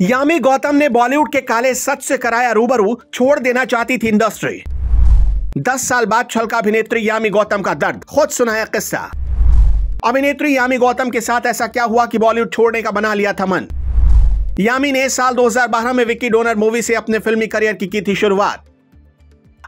यामी गौतम ने बॉलीवुड के काले सच से कराया रूबरू छोड़ देना चाहती थी इंडस्ट्री दस साल बाद छलका अभिनेत्री यामी गौतम का दर्द खुद सुनाया किस्सा अभिनेत्री यामी गौतम के साथ ऐसा क्या हुआ कि बॉलीवुड छोड़ने का बना लिया था मन यामी ने साल 2012 में विक्की डोनर मूवी से अपने फिल्मी करियर की की थी शुरुआत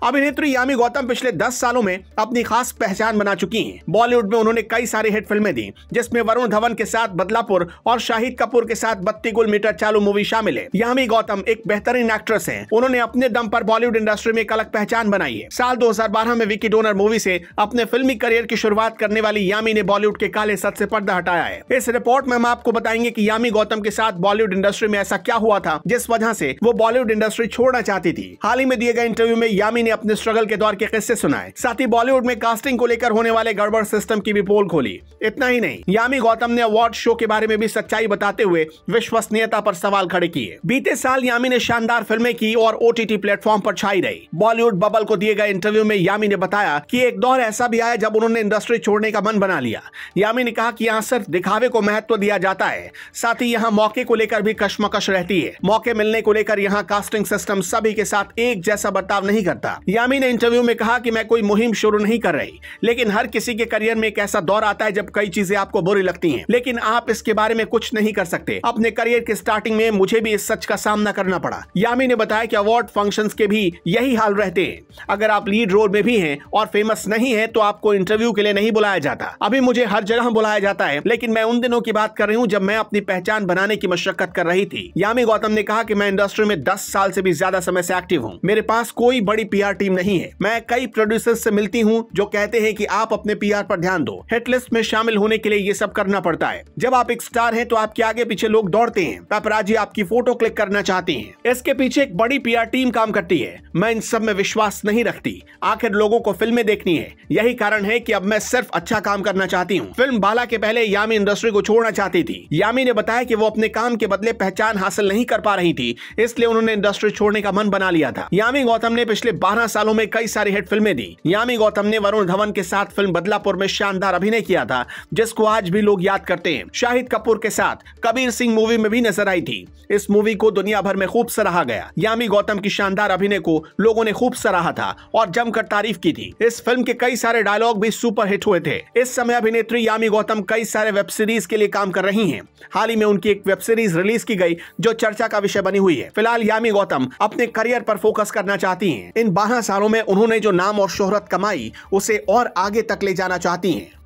अभिनेत्री यामी गौतम पिछले 10 सालों में अपनी खास पहचान बना चुकी हैं। बॉलीवुड में उन्होंने कई सारी हिट फिल्में दी जिसमें वरुण धवन के साथ बदलापुर और शाहिद कपूर के साथ बत्ती गुल मीटर चालू मूवी शामिल है यामी गौतम एक बेहतरीन एक्ट्रेस है उन्होंने अपने दम पर बॉलीवुड इंडस्ट्री में एक अलग पहचान बनाई है साल दो में विकी डोनर मूवी से अपने फिल्मी करियर की शुरुआत करने वाली यामी ने बॉलीवुड के काले सत से पर्दा हटाया है इस रिपोर्ट में हम आपको बताएंगे की यामी गौतम के साथ बॉलीवुड इंडस्ट्री में ऐसा क्या हुआ था जिस वजह से वो बॉलीवुड इंडस्ट्री छोड़ना चाहती थी हाल ही में दिए गए इंटरव्यू में यामी ने अपने स्ट्रगल के दौर के किस्से सुनाए साथ ही बॉलीवुड में कास्टिंग को लेकर होने वाले गड़बड़ सिस्टम की भी पोल खोली इतना ही नहीं यामी गौतम ने अवार्ड शो के बारे में भी सच्चाई बताते हुए विश्वसनीयता पर सवाल खड़े किए बीते साल यामी ने शानदार फिल्में की और ओटीटी प्लेटफॉर्म पर छाई रही बॉलीवुड बबल को दिए गए इंटरव्यू में यामी ने बताया कि एक दौर ऐसा भी आया जब उन्होंने इंडस्ट्री छोड़ने का मन बना लिया यामी ने कहा कि यहाँ सिर्फ दिखावे को महत्व दिया जाता है साथ ही यहाँ मौके को लेकर भी कशमकश रहती है मौके मिलने को लेकर यहाँ कास्टिंग सिस्टम सभी के साथ एक जैसा बर्ताव नहीं करता यामी ने इंटरव्यू में कहा कि मैं कोई मुहिम शुरू नहीं कर रही लेकिन हर किसी के करियर में एक ऐसा दौर आता है जब कई चीजें आपको बुरी लगती हैं लेकिन आप इसके बारे में कुछ नहीं कर सकते अपने करियर के स्टार्टिंग में मुझे भी इस सच का सामना करना पड़ा यामी ने बताया कि अवार्ड फंक्शंस के भी यही हाल रहते हैं अगर आप लीड रोल में भी हैं और फेमस नहीं है तो आपको इंटरव्यू के लिए नहीं बुलाया जाता अभी मुझे हर जगह बुलाया जाता है लेकिन मैं उन दिनों की बात कर रही हूँ जब मैं अपनी पहचान बनाने की मशक्कत कर रही थी यामी गौतम ने कहा की मैं इंडस्ट्री में दस साल से भी ज्यादा समय से एक्टिव हूँ मेरे पास कोई बड़ी पी पीआर टीम नहीं है मैं कई प्रोड्यूसर्स से मिलती हूँ जो कहते हैं कि आप अपने पीआर पर ध्यान दो हिटलिस्ट में शामिल होने के लिए ये सब करना पड़ता है जब आप एक स्टार हैं तो आपके आगे पीछे लोग दौड़ते हैं पेपराजी आपकी फोटो क्लिक करना चाहते हैं इसके पीछे एक बड़ी पीआर टीम काम करती है मैं इन सब में विश्वास नहीं रखती आखिर लोगों को फिल्में देखनी है यही कारण है कि अब मैं सिर्फ अच्छा काम करना चाहती हूँ फिल्म बाला के पहले यामी इंडस्ट्री को छोड़ना चाहती थी यामी ने बताया कि वो अपने काम के बदले पहचान हासिल नहीं कर पा रही थी इसलिए उन्होंने इंडस्ट्री छोड़ने का मन बना लिया था यामी गौतम ने पिछले बारह बारह सालों में कई सारी हिट फिल्में दी यामी गौतम ने वरुण धवन के साथ फिल्म बदलापुर में शानदार अभिनय किया था जिसको आज भी लोग याद करते हैं शाहिद कपूर के साथ कबीर सिंह मूवी में भी नजर आई थी इस मूवी को दुनिया भर में खूब सराहा गया यामी गौतम की शानदार अभिनय को लोगों ने खूब सराहा था और जमकर तारीफ की थी इस फिल्म के कई सारे डायलॉग भी सुपर हिट हुए थे इस समय अभिनेत्री यामी गौतम कई सारे वेब सीरीज के लिए काम कर रही है हाल ही में उनकी एक वेब सीरीज रिलीज की गई जो चर्चा का विषय बनी हुई है फिलहाल यामी गौतम अपने करियर पर फोकस करना चाहती है इन बारह सालों में उन्होंने जो नाम और शोहरत कमाई उसे और आगे तक ले जाना चाहती हैं